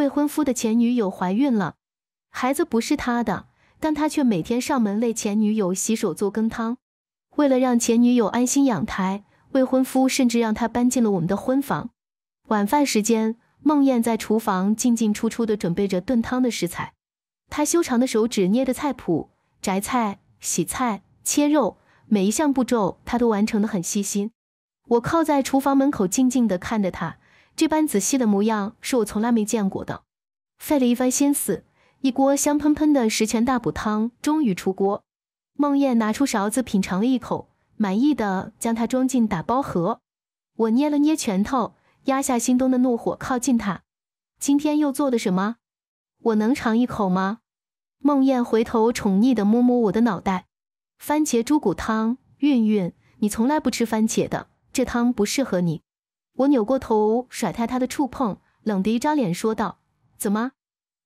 未婚夫的前女友怀孕了，孩子不是他的，但他却每天上门为前女友洗手做羹汤。为了让前女友安心养胎，未婚夫甚至让她搬进了我们的婚房。晚饭时间，孟燕在厨房进进出出地准备着炖汤的食材。她修长的手指捏着菜谱，摘菜、洗菜、切肉，每一项步骤她都完成的很细心。我靠在厨房门口，静静地看着她。这般仔细的模样是我从来没见过的。费了一番心思，一锅香喷喷的十全大补汤终于出锅。孟燕拿出勺子品尝了一口，满意的将它装进打包盒。我捏了捏拳头，压下心中的怒火，靠近他。今天又做的什么？我能尝一口吗？孟燕回头宠溺的摸摸我的脑袋。番茄猪骨汤，韵韵，你从来不吃番茄的，这汤不适合你。我扭过头甩开他的触碰，冷的一张脸说道：“怎么？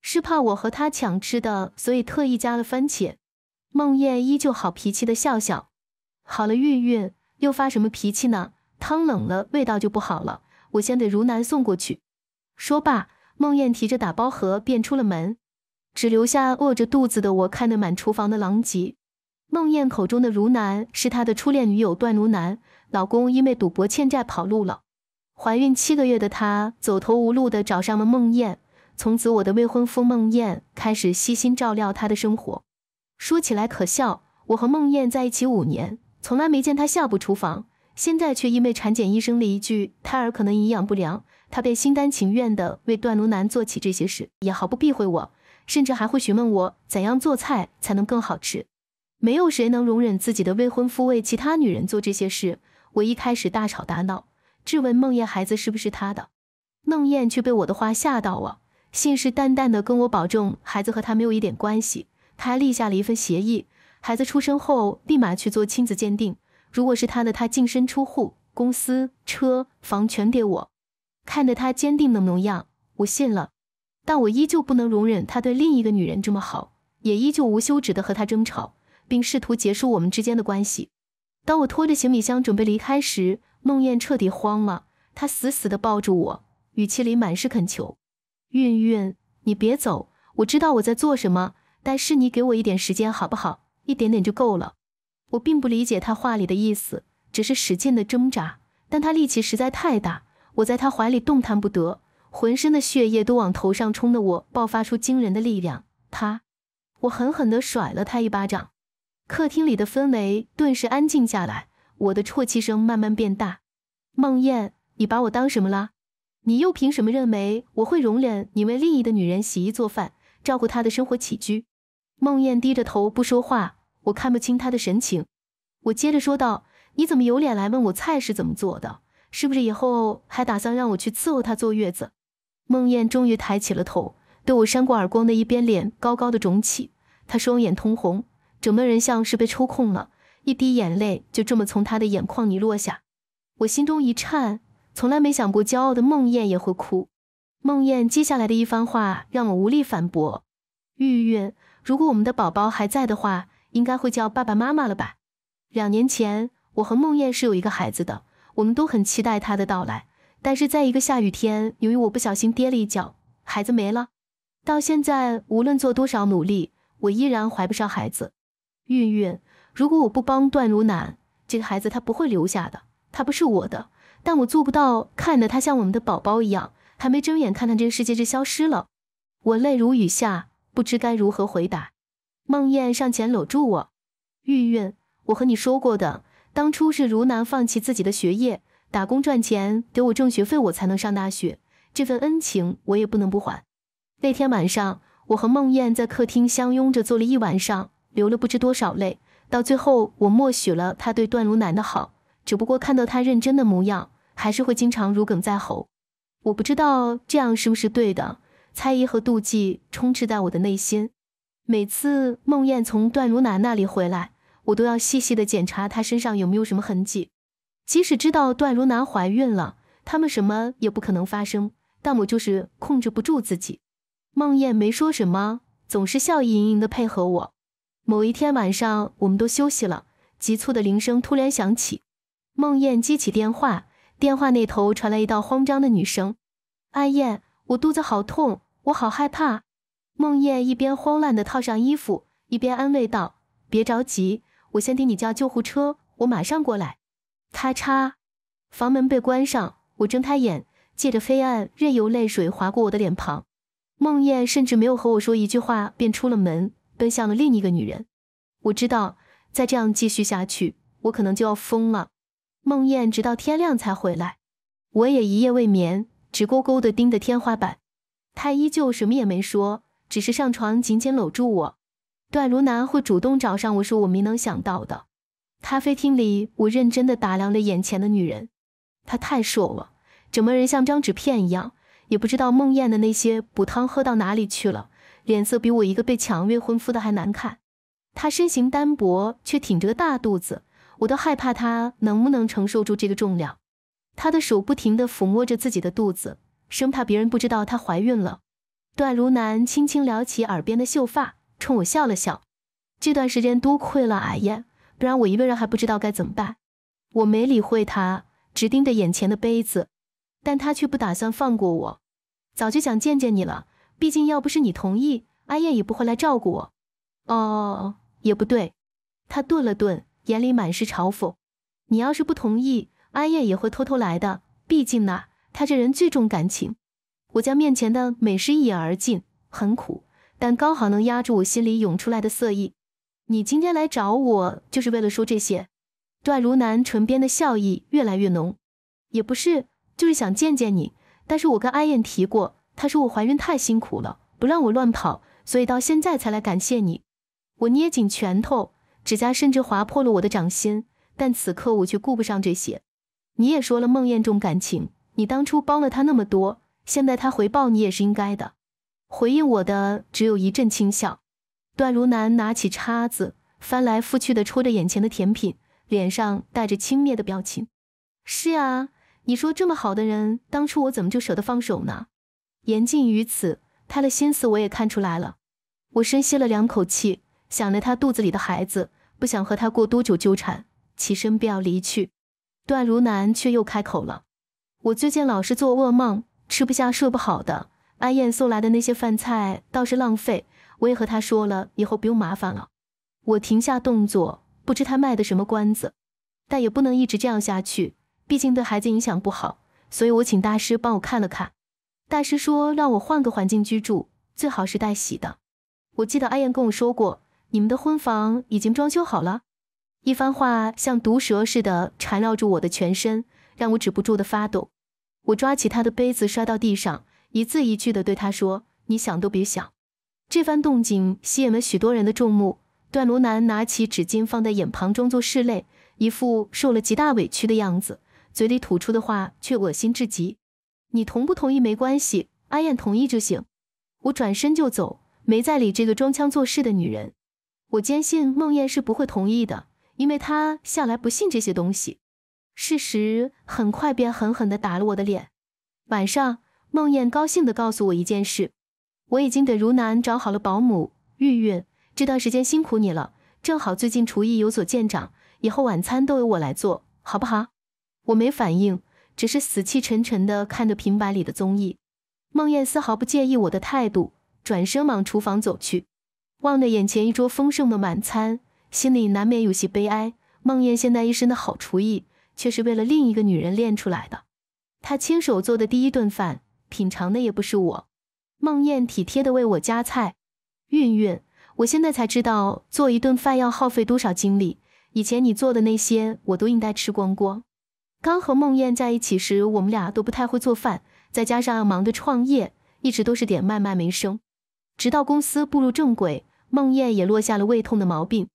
是怕我和他抢吃的，所以特意加了番茄？”梦燕依旧好脾气的笑笑：“好了，韵韵，又发什么脾气呢？汤冷了，味道就不好了。我先给如南送过去。”说罢，梦燕提着打包盒便出了门，只留下饿着肚子的我看得满厨房的狼藉。梦燕口中的如南是她的初恋女友段如南，老公因为赌博欠债跑路了。怀孕七个月的她走投无路的找上了孟燕，从此我的未婚夫孟燕开始悉心照料她的生活。说起来可笑，我和孟燕在一起五年，从来没见她下过厨房，现在却因为产检医生的一句“胎儿可能营养不良”，她便心甘情愿的为断乳男做起这些事，也毫不避讳我，甚至还会询问我怎样做菜才能更好吃。没有谁能容忍自己的未婚夫为其他女人做这些事，我一开始大吵大闹。质问孟燕：“孩子是不是他的？”孟燕却被我的话吓到了，信誓旦旦的跟我保证：“孩子和他没有一点关系。”他立下了一份协议，孩子出生后立马去做亲子鉴定。如果是他的，他净身出户，公司、车、房全给我。看着他坚定的模样，我信了。但我依旧不能容忍他对另一个女人这么好，也依旧无休止的和他争吵，并试图结束我们之间的关系。当我拖着行李箱准备离开时，孟燕彻底慌了，她死死的抱住我，语气里满是恳求：“韵韵，你别走，我知道我在做什么，但是你给我一点时间好不好？一点点就够了。”我并不理解他话里的意思，只是使劲的挣扎，但他力气实在太大，我在他怀里动弹不得，浑身的血液都往头上冲的我爆发出惊人的力量，他，我狠狠的甩了他一巴掌，客厅里的氛围顿时安静下来。我的啜泣声慢慢变大，梦燕，你把我当什么了？你又凭什么认为我会容忍你为另一的女人洗衣做饭，照顾她的生活起居？梦燕低着头不说话，我看不清她的神情。我接着说道：“你怎么有脸来问我菜是怎么做的？是不是以后还打算让我去伺候她坐月子？”梦燕终于抬起了头，对我扇过耳光的一边脸高高的肿起，她双眼通红，整个人像是被抽空了。一滴眼泪就这么从他的眼眶里落下，我心中一颤，从来没想过骄傲的孟燕也会哭。孟燕接下来的一番话让我无力反驳。玉玉，如果我们的宝宝还在的话，应该会叫爸爸妈妈了吧？两年前，我和孟燕是有一个孩子的，我们都很期待他的到来。但是在一个下雨天，由于我不小心跌了一跤，孩子没了。到现在，无论做多少努力，我依然怀不上孩子。韵韵，如果我不帮段如南，这个孩子他不会留下的，他不是我的，但我做不到看着他像我们的宝宝一样，还没睁眼看看这个世界就消失了。我泪如雨下，不知该如何回答。孟燕上前搂住我，玉韵，我和你说过的，当初是如南放弃自己的学业，打工赚钱给我挣学费，我才能上大学，这份恩情我也不能不还。那天晚上，我和孟燕在客厅相拥着坐了一晚上，流了不知多少泪。到最后，我默许了他对段如南的好，只不过看到他认真的模样，还是会经常如鲠在喉。我不知道这样是不是对的，猜疑和妒忌充斥在我的内心。每次孟燕从段如南那里回来，我都要细细的检查她身上有没有什么痕迹。即使知道段如南怀孕了，他们什么也不可能发生，但我就是控制不住自己。孟燕没说什么，总是笑意盈盈的配合我。某一天晚上，我们都休息了，急促的铃声突然响起。孟燕接起电话，电话那头传来一道慌张的女声：“阿燕，我肚子好痛，我好害怕。”孟燕一边慌乱地套上衣服，一边安慰道：“别着急，我先给你叫救护车，我马上过来。”咔嚓，房门被关上。我睁开眼，借着黑暗，任由泪水划过我的脸庞。孟燕甚至没有和我说一句话，便出了门。奔向了另一个女人，我知道，再这样继续下去，我可能就要疯了。梦燕直到天亮才回来，我也一夜未眠，直勾勾地盯着天花板。他依旧什么也没说，只是上床紧紧搂住我。段如南会主动找上我说我没能想到的。咖啡厅里，我认真地打量着眼前的女人，她太瘦了，整个人像张纸片一样，也不知道梦燕的那些补汤喝到哪里去了。脸色比我一个被抢未婚夫的还难看，他身形单薄却挺着个大肚子，我都害怕他能不能承受住这个重量。他的手不停地抚摸着自己的肚子，生怕别人不知道她怀孕了。段如南轻轻撩起耳边的秀发，冲我笑了笑。这段时间多亏了阿燕，不然我一个人还不知道该怎么办。我没理会他，只盯着眼前的杯子，但他却不打算放过我，早就想见见你了。毕竟，要不是你同意，阿燕也不会来照顾我。哦，也不对，他顿了顿，眼里满是嘲讽。你要是不同意，阿燕也会偷偷来的。毕竟呢，他这人最重感情。我将面前的美食一饮而尽，很苦，但刚好能压住我心里涌出来的色意。你今天来找我，就是为了说这些？段如南唇边的笑意越来越浓。也不是，就是想见见你。但是我跟阿燕提过。他说我怀孕太辛苦了，不让我乱跑，所以到现在才来感谢你。我捏紧拳头，指甲甚至划破了我的掌心，但此刻我却顾不上这些。你也说了，孟艳重感情，你当初帮了他那么多，现在他回报你也是应该的。回应我的只有一阵轻笑。段如南拿起叉子，翻来覆去的戳着眼前的甜品，脸上带着轻蔑的表情。是啊，你说这么好的人，当初我怎么就舍得放手呢？言尽于此，他的心思我也看出来了。我深吸了两口气，想着他肚子里的孩子，不想和他过多久纠缠，起身便要离去。段如南却又开口了：“我最近老是做噩梦，吃不下，睡不好的。安燕送来的那些饭菜倒是浪费，我也和她说了，以后不用麻烦了。”我停下动作，不知他卖的什么关子，但也不能一直这样下去，毕竟对孩子影响不好，所以我请大师帮我看了看。大师说让我换个环境居住，最好是带喜的。我记得阿燕跟我说过，你们的婚房已经装修好了。一番话像毒蛇似的缠绕住我的全身，让我止不住的发抖。我抓起他的杯子摔到地上，一字一句的对他说：“你想都别想。”这番动静吸引了许多人的注目。段罗南拿起纸巾放在眼旁，装作拭泪，一副受了极大委屈的样子，嘴里吐出的话却恶心至极。你同不同意没关系，阿燕同意就行。我转身就走，没再理这个装腔作势的女人。我坚信孟燕是不会同意的，因为她向来不信这些东西。事实很快便狠狠地打了我的脸。晚上，孟燕高兴地告诉我一件事：我已经给如南找好了保姆玉玉，这段时间辛苦你了。正好最近厨艺有所见长，以后晚餐都由我来做好不好？我没反应。只是死气沉沉地看着平板里的综艺，孟燕丝毫不介意我的态度，转身往厨房走去。望着眼前一桌丰盛的晚餐，心里难免有些悲哀。孟燕现在一身的好厨艺，却是为了另一个女人练出来的。她亲手做的第一顿饭，品尝的也不是我。孟燕体贴地为我夹菜，韵韵，我现在才知道做一顿饭要耗费多少精力。以前你做的那些，我都应该吃光光。刚和梦燕在一起时，我们俩都不太会做饭，再加上忙着创业，一直都是点外卖为生。直到公司步入正轨，梦燕也落下了胃痛的毛病。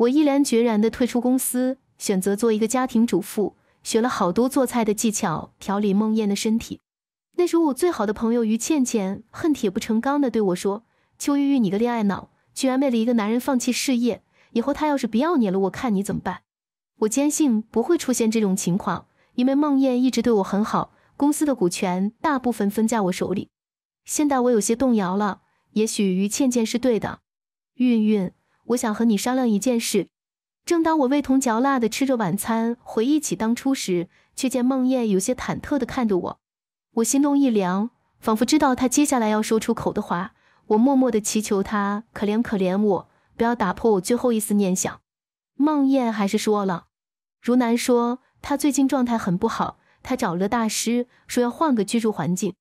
我毅然决然地退出公司，选择做一个家庭主妇，学了好多做菜的技巧，调理梦燕的身体。那时候，我最好的朋友于倩倩恨铁不成钢地对我说：“邱玉玉，你个恋爱脑，居然为了一个男人放弃事业，以后他要是不要你了，我看你怎么办？”我坚信不会出现这种情况，因为梦燕一直对我很好，公司的股权大部分分在我手里。现在我有些动摇了，也许于倩倩是对的。韵韵，我想和你商量一件事。正当我味同嚼蜡的吃着晚餐，回忆起当初时，却见梦燕有些忐忑的看着我，我心中一凉，仿佛知道他接下来要说出口的话。我默默的祈求他可怜可怜我，不要打破我最后一丝念想。孟燕还是说了，如南说他最近状态很不好，他找了大师说要换个居住环境。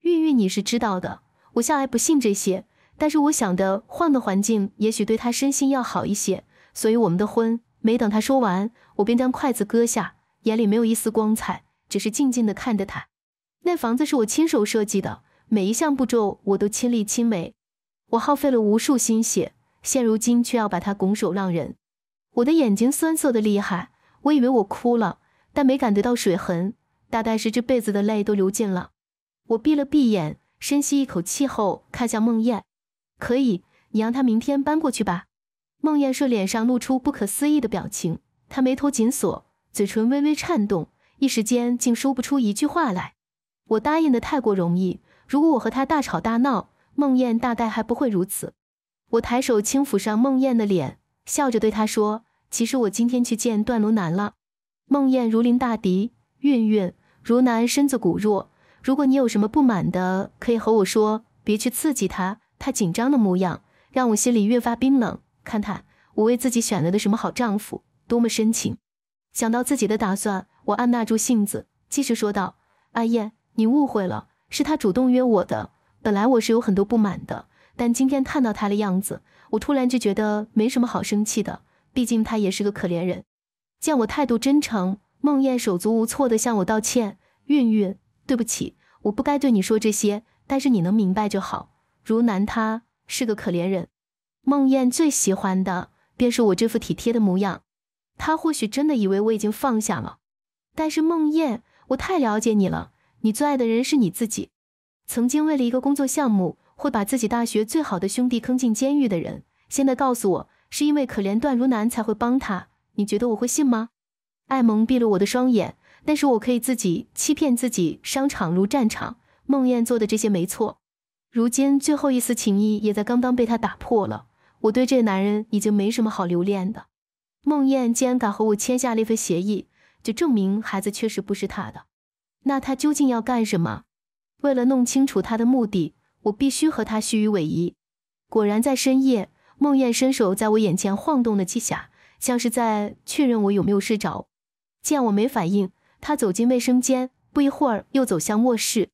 玉玉你是知道的，我向来不信这些，但是我想的换个环境也许对他身心要好一些。所以我们的婚没等他说完，我便将筷子搁下，眼里没有一丝光彩，只是静静的看着他。那房子是我亲手设计的，每一项步骤我都亲力亲为，我耗费了无数心血，现如今却要把他拱手让人。我的眼睛酸涩的厉害，我以为我哭了，但没感觉到水痕，大概是这辈子的泪都流尽了。我闭了闭眼，深吸一口气后，看向孟燕：“可以，你让他明天搬过去吧。”孟燕说，脸上露出不可思议的表情，她眉头紧锁，嘴唇微微颤动，一时间竟说不出一句话来。我答应的太过容易，如果我和他大吵大闹，孟燕大概还不会如此。我抬手轻抚上孟燕的脸。笑着对他说：“其实我今天去见段如南了。”孟雁如临大敌，韵韵，如南身子骨弱，如果你有什么不满的，可以和我说，别去刺激他。他紧张的模样让我心里越发冰冷。看他，我为自己选了的什么好丈夫，多么深情！想到自己的打算，我按捺住性子，继续说道：“阿燕，你误会了，是他主动约我的。本来我是有很多不满的。”但今天看到他的样子，我突然就觉得没什么好生气的。毕竟他也是个可怜人。见我态度真诚，梦燕手足无措地向我道歉：“韵韵，对不起，我不该对你说这些。但是你能明白就好。”如南，他是个可怜人。梦燕最喜欢的便是我这副体贴的模样。他或许真的以为我已经放下了。但是梦燕，我太了解你了。你最爱的人是你自己。曾经为了一个工作项目。会把自己大学最好的兄弟坑进监狱的人，现在告诉我是因为可怜段如南才会帮他，你觉得我会信吗？爱蒙蔽了我的双眼，但是我可以自己欺骗自己。商场如战场，梦燕做的这些没错。如今最后一丝情谊也在刚刚被他打破了，我对这男人已经没什么好留恋的。梦燕既然敢和我签下那份协议，就证明孩子确实不是他的。那他究竟要干什么？为了弄清楚他的目的。我必须和他虚与委蛇。果然，在深夜，孟燕伸手在我眼前晃动了几下，像是在确认我有没有睡着。见我没反应，她走进卫生间，不一会儿又走向卧室。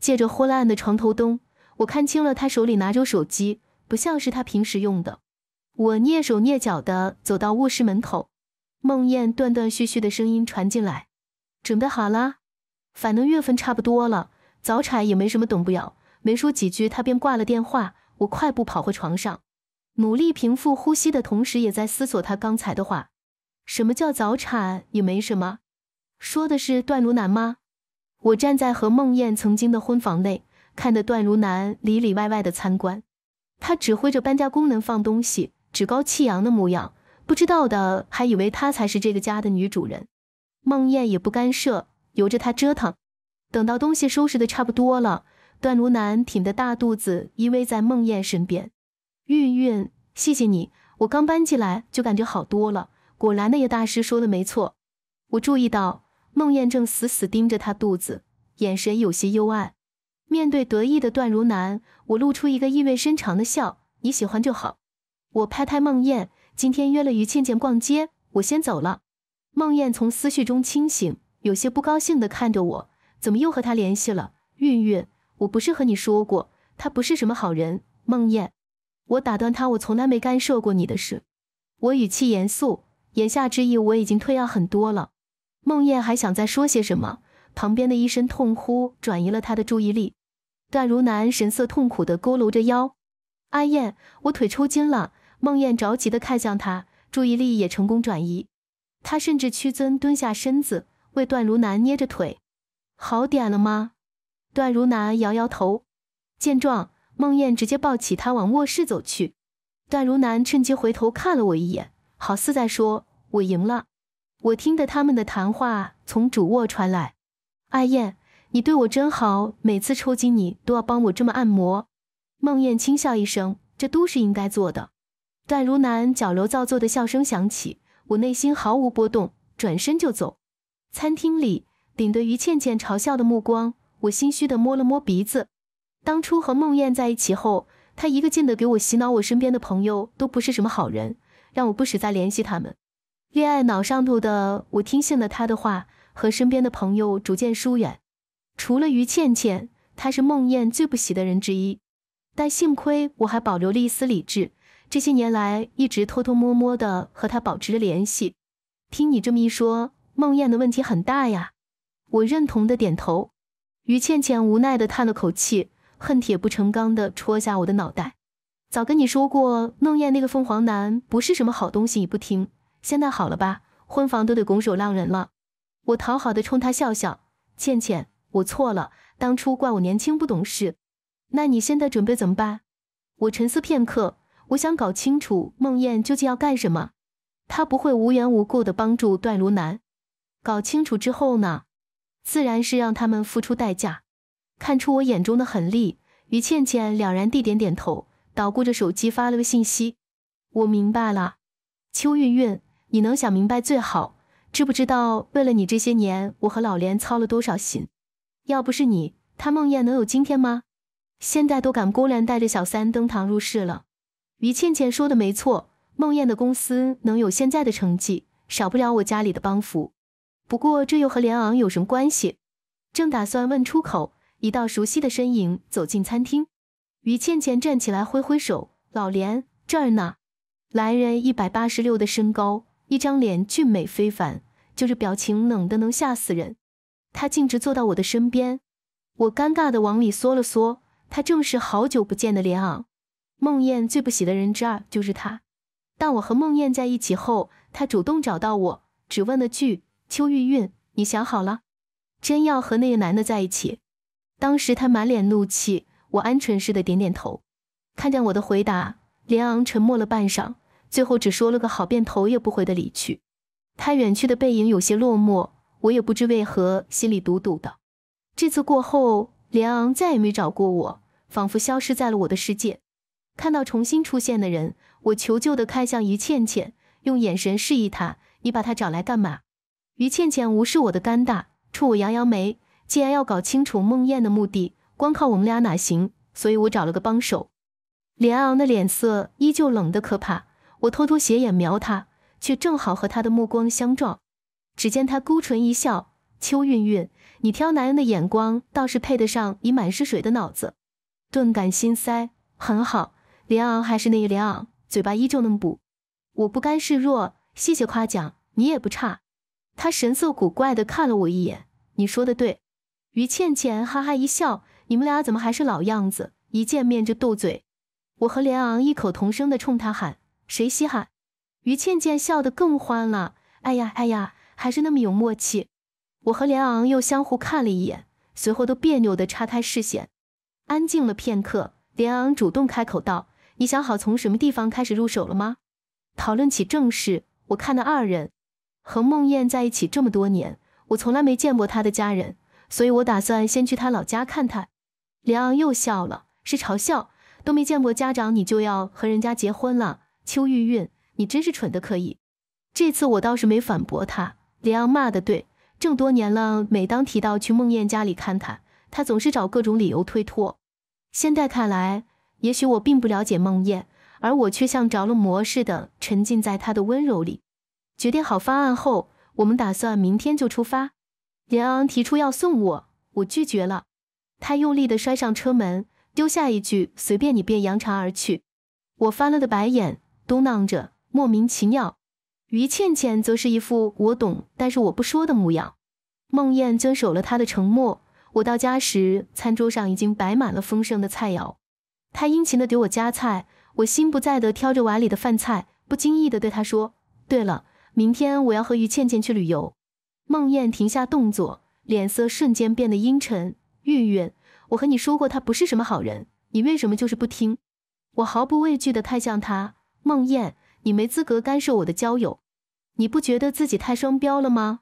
借着昏暗的床头灯，我看清了她手里拿着手机，不像是她平时用的。我蹑手蹑脚地走到卧室门口，孟燕断断续续的声音传进来：“准备好了，反正月份差不多了，早产也没什么懂不了。”没说几句，他便挂了电话。我快步跑回床上，努力平复呼吸的同时，也在思索他刚才的话：“什么叫早产？也没什么，说的是段如南吗？”我站在和孟燕曾经的婚房内，看着段如南里里外外的参观，他指挥着搬家工人放东西，趾高气扬的模样，不知道的还以为他才是这个家的女主人。孟燕也不干涉，由着他折腾。等到东西收拾的差不多了。段如南挺着大肚子依偎在孟燕身边，韵韵，谢谢你，我刚搬进来就感觉好多了。果然，那叶大师说的没错。我注意到孟燕正死死盯着他肚子，眼神有些幽暗。面对得意的段如南，我露出一个意味深长的笑。你喜欢就好。我拍拍孟燕，今天约了于倩倩逛街，我先走了。孟燕从思绪中清醒，有些不高兴的看着我，怎么又和他联系了？韵韵，我不是和你说过，他不是什么好人，梦燕。我打断他，我从来没干涉过你的事。我语气严肃，言下之意我已经退让很多了。梦燕还想再说些什么，旁边的一声痛呼转移了他的注意力。段如南神色痛苦地佝偻着腰，阿燕，我腿抽筋了。梦燕着急的看向他，注意力也成功转移。他甚至屈尊蹲下身子，为段如南捏着腿。好点了吗？段如南摇摇头，见状，孟燕直接抱起她往卧室走去。段如南趁机回头看了我一眼，好似在说：“我赢了。”我听得他们的谈话从主卧传来：“阿燕，你对我真好，每次抽筋你都要帮我这么按摩。”孟燕轻笑一声：“这都是应该做的。”段如南矫揉造作的笑声响起，我内心毫无波动，转身就走。餐厅里，顶着于倩倩嘲笑的目光。我心虚地摸了摸鼻子。当初和梦燕在一起后，她一个劲地给我洗脑，我身边的朋友都不是什么好人，让我不许再联系他们。恋爱脑上头的我听信了她的话，和身边的朋友逐渐疏远。除了于倩倩，她是梦燕最不喜的人之一。但幸亏我还保留了一丝理智，这些年来一直偷偷摸摸地和她保持着联系。听你这么一说，梦燕的问题很大呀。我认同的点头。于倩倩无奈的叹了口气，恨铁不成钢的戳下我的脑袋。早跟你说过，梦燕那个凤凰男不是什么好东西，你不听。现在好了吧，婚房都得拱手让人了。我讨好的冲她笑笑。倩倩，我错了，当初怪我年轻不懂事。那你现在准备怎么办？我沉思片刻，我想搞清楚梦燕究竟要干什么。他不会无缘无故的帮助段如南。搞清楚之后呢？自然是让他们付出代价。看出我眼中的狠厉，于倩倩了然地点点头，捣鼓着手机发了个信息：“我明白了，邱韵韵，你能想明白最好。知不知道为了你这些年，我和老连操了多少心？要不是你，他梦燕能有今天吗？现在都敢公然带着小三登堂入室了。”于倩倩说的没错，梦燕的公司能有现在的成绩，少不了我家里的帮扶。不过这又和连昂有什么关系？正打算问出口，一道熟悉的身影走进餐厅，于倩倩站起来挥挥手：“老连，这儿呢。”来人一百八十六的身高，一张脸俊美非凡，就是表情冷得能吓死人。他径直坐到我的身边，我尴尬的往里缩了缩。他正是好久不见的连昂。梦燕最不喜的人之二就是他，当我和梦燕在一起后，他主动找到我，只问了句。邱玉韵，你想好了，真要和那个男的在一起？当时他满脸怒气，我鹌鹑似的点点头。看见我的回答，连昂沉默了半晌，最后只说了个好，便头也不回的离去。他远去的背影有些落寞，我也不知为何心里堵堵的。这次过后，连昂再也没找过我，仿佛消失在了我的世界。看到重新出现的人，我求救的看向于倩倩，用眼神示意他：“你把他找来干嘛？”于倩倩无视我的尴尬，冲我扬扬眉。既然要搞清楚梦魇的目的，光靠我们俩哪行？所以，我找了个帮手。连昂的脸色依旧冷得可怕，我偷偷斜眼瞄他，却正好和他的目光相撞。只见他勾唇一笑：“邱韵韵，你挑男人的眼光倒是配得上你满是水的脑子。”顿感心塞。很好，连昂还是那个连昂，嘴巴依旧能补。我不甘示弱：“谢谢夸奖，你也不差。”他神色古怪的看了我一眼，你说的对，于倩倩哈哈一笑，你们俩怎么还是老样子，一见面就斗嘴。我和连昂异口同声的冲他喊，谁稀罕。于倩倩笑得更欢了，哎呀哎呀，还是那么有默契。我和连昂又相互看了一眼，随后都别扭的岔开视线，安静了片刻。连昂主动开口道，你想好从什么地方开始入手了吗？讨论起正事，我看那二人。和孟燕在一起这么多年，我从来没见过她的家人，所以我打算先去她老家看她。连昂又笑了，是嘲笑，都没见过家长，你就要和人家结婚了，邱玉韵，你真是蠢的可以。这次我倒是没反驳他，连昂骂的对，这么多年了，每当提到去孟燕家里看他，他总是找各种理由推脱。现在看来，也许我并不了解孟燕，而我却像着了魔似的沉浸在他的温柔里。决定好方案后，我们打算明天就出发。严昂提出要送我，我拒绝了。他用力地摔上车门，丢下一句“随便你”，便扬长而去。我翻了个白眼，嘟囔着莫名其妙。于倩倩则是一副“我懂，但是我不说”的模样。孟燕遵守了他的承诺。我到家时，餐桌上已经摆满了丰盛的菜肴。他殷勤地给我夹菜，我心不在的挑着碗里的饭菜，不经意地对他说：“对了。”明天我要和于倩倩去旅游。孟燕停下动作，脸色瞬间变得阴沉。韵韵，我和你说过，他不是什么好人，你为什么就是不听？我毫不畏惧的看向他。孟燕，你没资格干涉我的交友，你不觉得自己太双标了吗？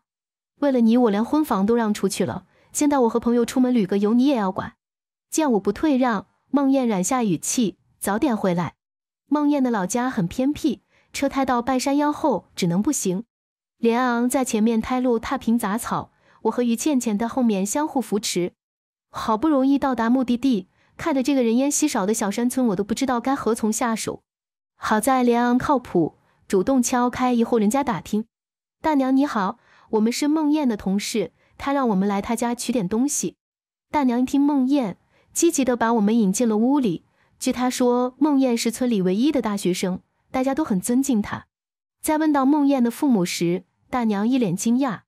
为了你，我连婚房都让出去了。现在我和朋友出门旅个游，你也要管？见我不退让，孟燕染下语气，早点回来。孟燕的老家很偏僻。车胎到半山腰后只能不行，连昂在前面胎路踏平杂草，我和于倩倩在后面相互扶持，好不容易到达目的地，看着这个人烟稀少的小山村，我都不知道该何从下手。好在连昂靠谱，主动敲开一户人家打听：“大娘你好，我们是孟燕的同事，她让我们来她家取点东西。”大娘一听孟燕，积极的把我们引进了屋里。据她说，孟燕是村里唯一的大学生。大家都很尊敬他。在问到孟燕的父母时，大娘一脸惊讶：“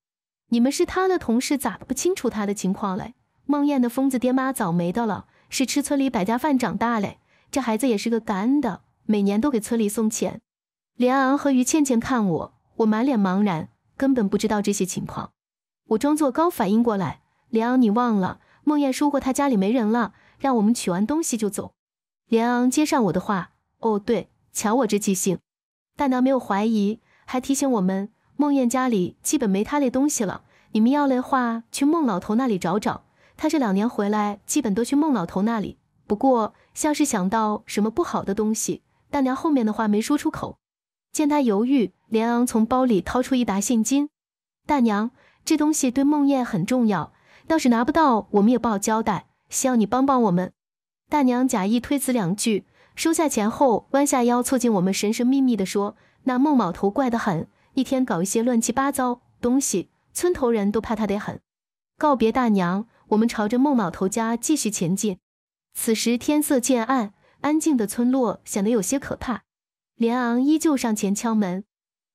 你们是他的同事，咋不清楚他的情况嘞？”孟燕的疯子爹妈早没的了，是吃村里百家饭长大嘞。这孩子也是个感恩的，每年都给村里送钱。连昂和于倩倩看我，我满脸茫然，根本不知道这些情况。我装作刚反应过来：“连昂，你忘了？孟燕说过他家里没人了，让我们取完东西就走。”连昂接上我的话：“哦，对。”瞧我这记性，大娘没有怀疑，还提醒我们，孟艳家里基本没她那东西了。你们要的话，去孟老头那里找找。他这两年回来，基本都去孟老头那里。不过像是想到什么不好的东西，大娘后面的话没说出口。见他犹豫，连昂从包里掏出一沓现金。大娘，这东西对孟艳很重要，要是拿不到，我们也不好交代，希望你帮帮我们。大娘假意推辞两句。收下钱后，弯下腰凑近我们，神神秘秘地说：“那孟老头怪得很，一天搞一些乱七八糟东西，村头人都怕他得很。”告别大娘，我们朝着孟老头家继续前进。此时天色渐暗，安静的村落显得有些可怕。连昂依旧上前敲门，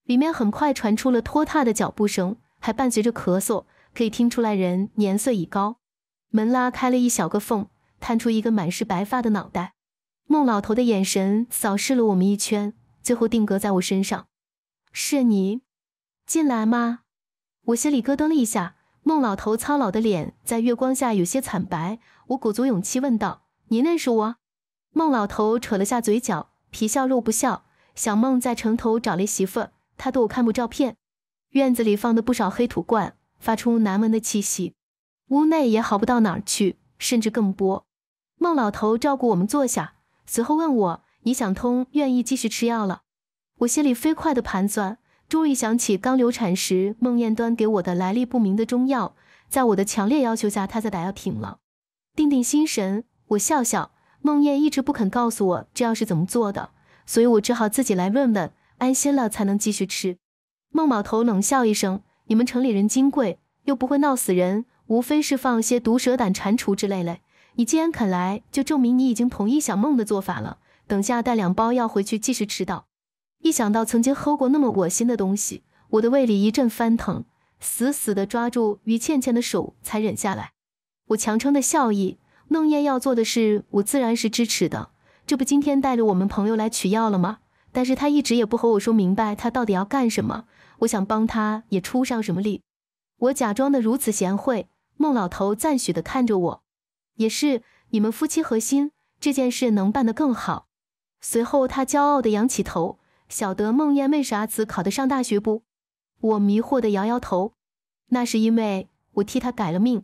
里面很快传出了拖沓的脚步声，还伴随着咳嗽，可以听出来人年岁已高。门拉开了一小个缝，探出一个满是白发的脑袋。孟老头的眼神扫视了我们一圈，最后定格在我身上。是你，进来吗？我心里咯噔了一下。孟老头苍老的脸在月光下有些惨白。我鼓足勇气问道：“你认识我？”孟老头扯了下嘴角，皮笑肉不笑。小孟在城头找了媳妇儿，他我看过照片。院子里放的不少黑土罐，发出难闻的气息。屋内也好不到哪儿去，甚至更破。孟老头照顾我们坐下。随后问我：“你想通，愿意继续吃药了？”我心里飞快地盘算，终于想起刚流产时孟燕端给我的来历不明的中药，在我的强烈要求下，他才打药停了。定定心神，我笑笑。孟燕一直不肯告诉我这药是怎么做的，所以我只好自己来问问。安心了才能继续吃。孟老头冷笑一声：“你们城里人金贵，又不会闹死人，无非是放些毒蛇胆、蟾蜍之类的。”你既然肯来，就证明你已经同意小梦的做法了。等下带两包药回去，继续吃到。一想到曾经喝过那么恶心的东西，我的胃里一阵翻腾，死死地抓住于倩倩的手，才忍下来。我强撑的笑意，梦燕要做的事，我自然是支持的。这不，今天带着我们朋友来取药了吗？但是他一直也不和我说明白，他到底要干什么？我想帮他也出上什么力。我假装的如此贤惠，孟老头赞许的看着我。也是你们夫妻合心这件事能办得更好。随后，他骄傲地仰起头，晓得孟燕为啥子考得上大学不？我迷惑地摇摇头。那是因为我替他改了命。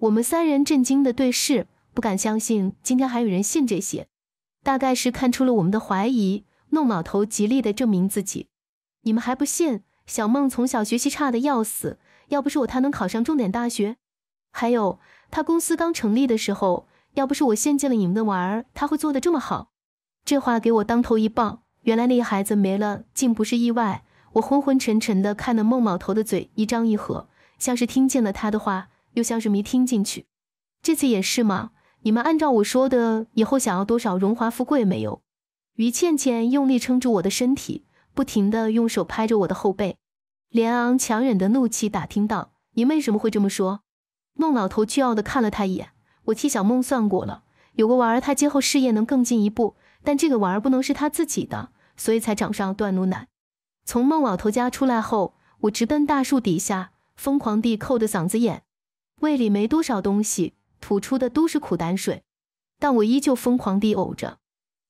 我们三人震惊地对视，不敢相信今天还有人信这些。大概是看出了我们的怀疑，弄老头极力地证明自己。你们还不信？小梦从小学习差得要死，要不是我，他能考上重点大学？还有。他公司刚成立的时候，要不是我献祭了你们的娃儿，他会做的这么好？这话给我当头一棒。原来那孩子没了，竟不是意外。我昏昏沉沉的看着孟老头的嘴一张一合，像是听见了他的话，又像是没听进去。这次也是吗？你们按照我说的，以后想要多少荣华富贵没有？于倩倩用力撑住我的身体，不停的用手拍着我的后背。连昂强忍的怒气打听到，你为什么会这么说？孟老头倨傲地看了他一眼。我替小孟算过了，有个娃儿他今后事业能更进一步，但这个娃儿不能是他自己的，所以才找上段路奶。从孟老头家出来后，我直奔大树底下，疯狂地扣着嗓子眼，胃里没多少东西，吐出的都是苦胆水，但我依旧疯狂地呕着。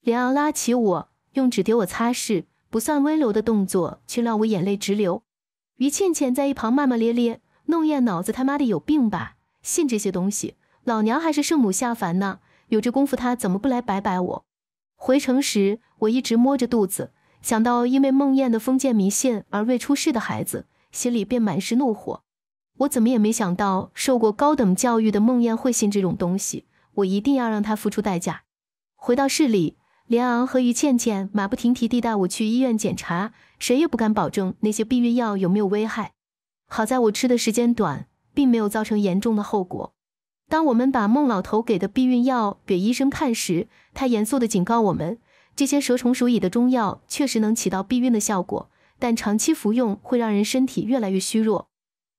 连敖拉起我，用纸给我擦拭，不算温柔的动作，却让我眼泪直流。于倩倩在一旁骂骂咧咧：“弄燕脑子他妈的有病吧！”信这些东西，老娘还是圣母下凡呢！有这功夫，他怎么不来摆摆我？回城时，我一直摸着肚子，想到因为梦燕的封建迷信而未出世的孩子，心里便满是怒火。我怎么也没想到，受过高等教育的梦燕会信这种东西。我一定要让他付出代价。回到市里，连昂和于倩倩马不停蹄地带我去医院检查，谁也不敢保证那些避孕药有没有危害。好在我吃的时间短。并没有造成严重的后果。当我们把孟老头给的避孕药给医生看时，他严肃地警告我们：这些蛇虫鼠蚁的中药确实能起到避孕的效果，但长期服用会让人身体越来越虚弱。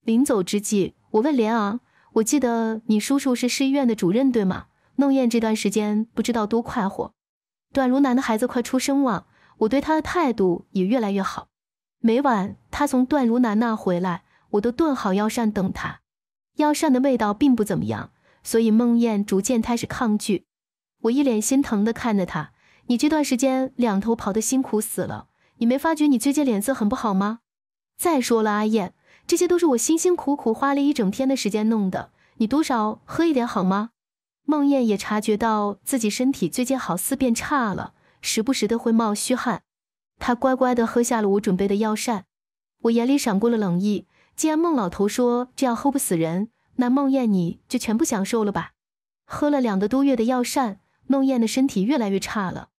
临走之际，我问莲儿：“我记得你叔叔是市医院的主任，对吗？”孟燕这段时间不知道多快活。段如南的孩子快出生了，我对他的态度也越来越好。每晚他从段如南那回来，我都炖好药膳等他。药膳的味道并不怎么样，所以孟燕逐渐开始抗拒。我一脸心疼地看着他：“你这段时间两头跑的辛苦死了，你没发觉你最近脸色很不好吗？再说了，阿燕，这些都是我辛辛苦苦花了一整天的时间弄的，你多少喝一点好吗？”孟燕也察觉到自己身体最近好似变差了，时不时的会冒虚汗。她乖乖地喝下了我准备的药膳。我眼里闪过了冷意。既然孟老头说这样喝不死人，那孟燕你就全部享受了吧。喝了两个多月的药膳，孟燕的身体越来越差了，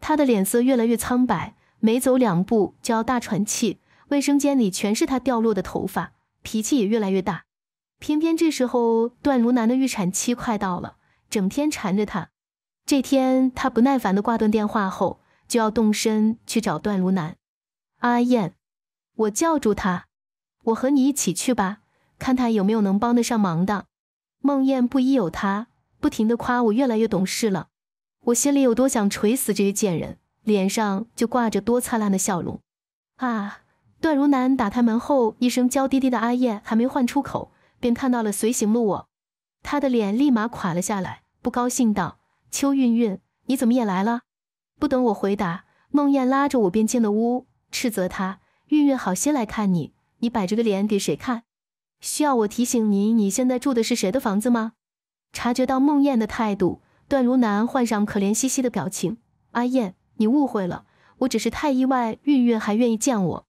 她的脸色越来越苍白，每走两步就要大喘气，卫生间里全是她掉落的头发，脾气也越来越大。偏偏这时候段如南的预产期快到了，整天缠着她。这天，她不耐烦地挂断电话后，就要动身去找段如南。阿燕，我叫住他。我和你一起去吧，看他有没有能帮得上忙的。梦燕不依，有他不停的夸我越来越懂事了。我心里有多想锤死这个贱人，脸上就挂着多灿烂的笑容啊！段如南打开门后，一声娇滴滴的“阿燕”还没唤出口，便看到了随行的我，他的脸立马垮了下来，不高兴道：“邱韵韵，你怎么也来了？”不等我回答，梦燕拉着我便进了屋，斥责他：“韵韵好心来看你。”你摆着个脸给谁看？需要我提醒你，你现在住的是谁的房子吗？察觉到孟燕的态度，段如南换上可怜兮兮的表情。阿燕，你误会了，我只是太意外，韵韵还愿意见我。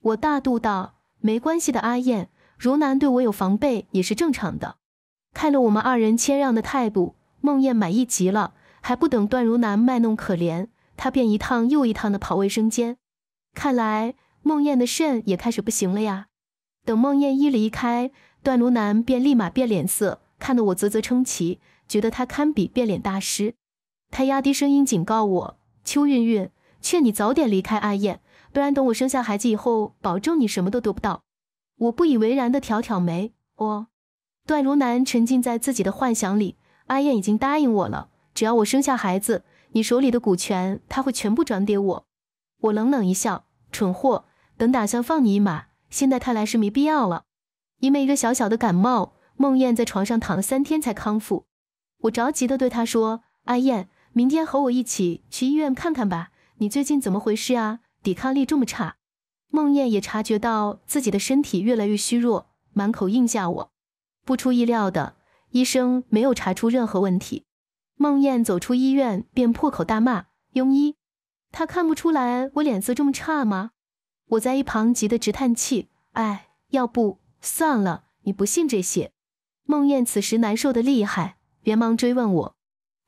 我大度道：“没关系的，阿燕，如南对我有防备也是正常的。”看了我们二人谦让的态度，孟燕满意极了，还不等段如南卖弄可怜，他便一趟又一趟的跑卫生间。看来。孟燕的肾也开始不行了呀！等孟燕一离开，段如南便立马变脸色，看得我啧啧称奇，觉得他堪比变脸大师。他压低声音警告我：“邱韵韵，劝你早点离开阿燕，不然等我生下孩子以后，保证你什么都得不到。”我不以为然的挑挑眉。我，段如南沉浸在自己的幻想里。阿燕已经答应我了，只要我生下孩子，你手里的股权他会全部转给我。我冷冷一笑：“蠢货！”等打算放你一马，现在看来是没必要了。因为一个小小的感冒，孟燕在床上躺了三天才康复。我着急的对她说：“阿燕，明天和我一起去医院看看吧。你最近怎么回事啊？抵抗力这么差。”孟燕也察觉到自己的身体越来越虚弱，满口应下我。不出意料的，医生没有查出任何问题。孟燕走出医院便破口大骂：“庸医！他看不出来我脸色这么差吗？”我在一旁急得直叹气，哎，要不算了，你不信这些。孟燕此时难受的厉害，连忙追问我。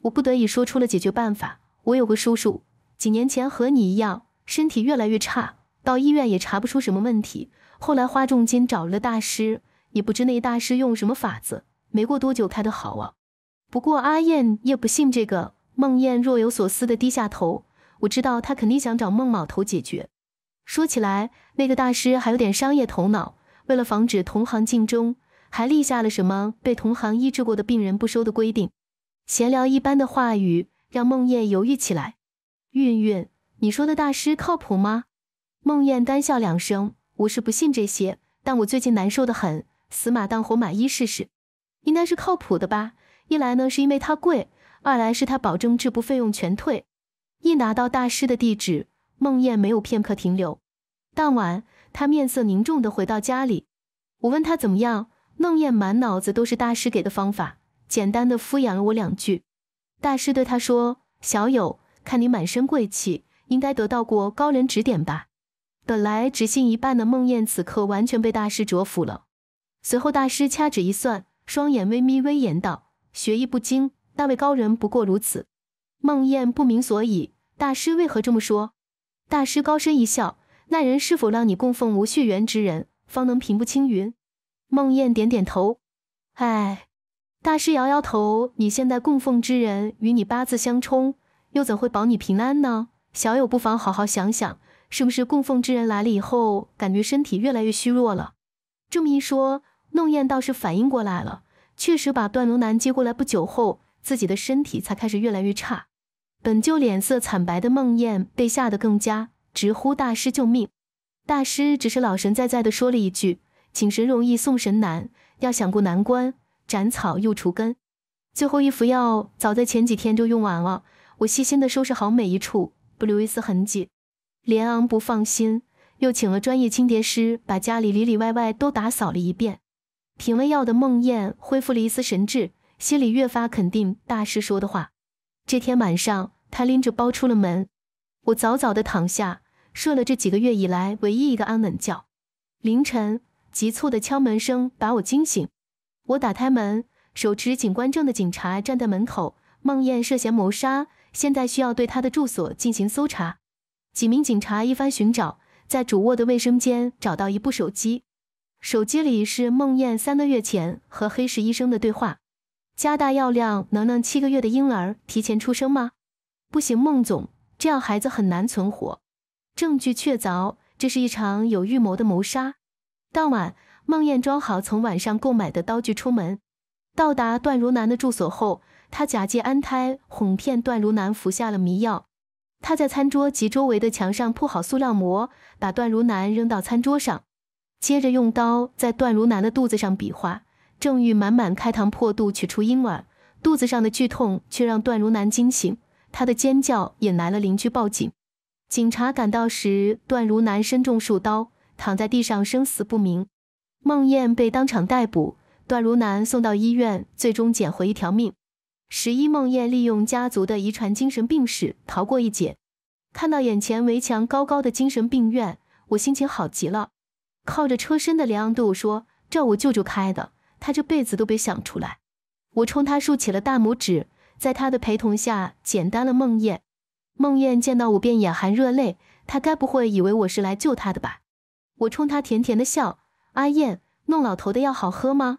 我不得已说出了解决办法。我有个叔叔，几年前和你一样，身体越来越差，到医院也查不出什么问题。后来花重金找了大师，也不知那大师用什么法子，没过多久开得好啊。不过阿燕也不信这个。孟燕若有所思地低下头，我知道他肯定想找孟老头解决。说起来，那个大师还有点商业头脑，为了防止同行竞争，还立下了什么被同行医治过的病人不收的规定。闲聊一般的话语让梦燕犹豫起来。韵韵，你说的大师靠谱吗？梦燕单笑两声，我是不信这些，但我最近难受的很，死马当活马医试试，应该是靠谱的吧。一来呢是因为它贵，二来是他保证治不费用全退。一拿到大师的地址。孟燕没有片刻停留，当晚她面色凝重的回到家里。我问她怎么样，孟燕满脑子都是大师给的方法，简单的敷衍了我两句。大师对她说：“小友，看你满身贵气，应该得到过高人指点吧？”本来只信一半的孟燕，此刻完全被大师折服了。随后大师掐指一算，双眼微眯，威严道：“学艺不精，那位高人不过如此。”孟燕不明所以，大师为何这么说？大师高声一笑：“那人是否让你供奉无血缘之人，方能平步青云？”梦燕点点头。哎，大师摇摇头：“你现在供奉之人与你八字相冲，又怎会保你平安呢？小友不妨好好想想，是不是供奉之人来了以后，感觉身体越来越虚弱了？”这么一说，弄燕倒是反应过来了，确实把段龙男接过来不久后，自己的身体才开始越来越差。本就脸色惨白的梦燕被吓得更加，直呼大师救命。大师只是老神在在的说了一句：“请神容易送神难，要想过难关，斩草又除根。”最后一服药早在前几天就用完了。我细心的收拾好每一处，不留一丝痕迹。连昂不放心，又请了专业清洁师把家里里里外外都打扫了一遍。停了药的梦燕恢复了一丝神智，心里越发肯定大师说的话。这天晚上，他拎着包出了门。我早早的躺下，睡了这几个月以来唯一一个安稳觉。凌晨，急促的敲门声把我惊醒。我打开门，手持警官证的警察站在门口。孟燕涉嫌谋杀，现在需要对他的住所进行搜查。几名警察一番寻找，在主卧的卫生间找到一部手机。手机里是孟燕三个月前和黑市医生的对话。加大药量能让七个月的婴儿提前出生吗？不行，孟总，这样孩子很难存活。证据确凿，这是一场有预谋的谋杀。当晚，孟燕装好从晚上购买的刀具出门，到达段如南的住所后，他假借安胎哄骗段如南服下了迷药。他在餐桌及周围的墙上铺好塑料膜，把段如南扔到餐桌上，接着用刀在段如南的肚子上比划。正欲满满开膛破肚取出婴儿，肚子上的剧痛却让段如南惊醒，他的尖叫引来了邻居报警。警察赶到时，段如南身中数刀，躺在地上，生死不明。孟燕被当场逮捕，段如南送到医院，最终捡回一条命。十一孟燕利用家族的遗传精神病史逃过一劫。看到眼前围墙高高的精神病院，我心情好极了。靠着车身的梁对我说：“这我舅舅开的。”他这辈子都别想出来！我冲他竖起了大拇指，在他的陪同下，简单了梦燕。梦燕见到我便眼含热泪，他该不会以为我是来救他的吧？我冲他甜甜的笑：“阿燕，弄老头的药好喝吗？”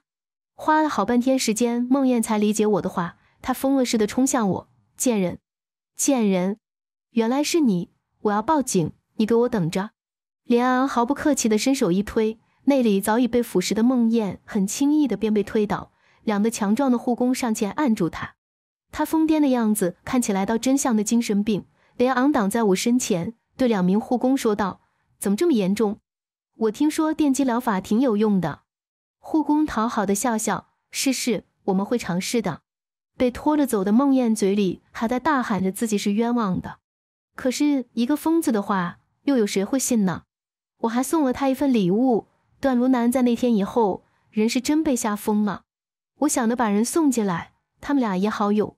花了好半天时间，梦燕才理解我的话。他疯了似的冲向我：“贱人，贱人！原来是你！我要报警！你给我等着！”林安毫不客气的伸手一推。那里早已被腐蚀的梦魇，很轻易的便被推倒。两个强壮的护工上前按住他。他疯癫的样子看起来倒真像个精神病。连昂挡在我身前，对两名护工说道：“怎么这么严重？我听说电击疗法挺有用的。”护工讨好的笑笑：“是是，我们会尝试的。”被拖着走的梦魇嘴里还在大喊着自己是冤枉的。可是，一个疯子的话又有谁会信呢？我还送了他一份礼物。段如南在那天以后，人是真被吓疯了。我想着把人送进来，他们俩也好有。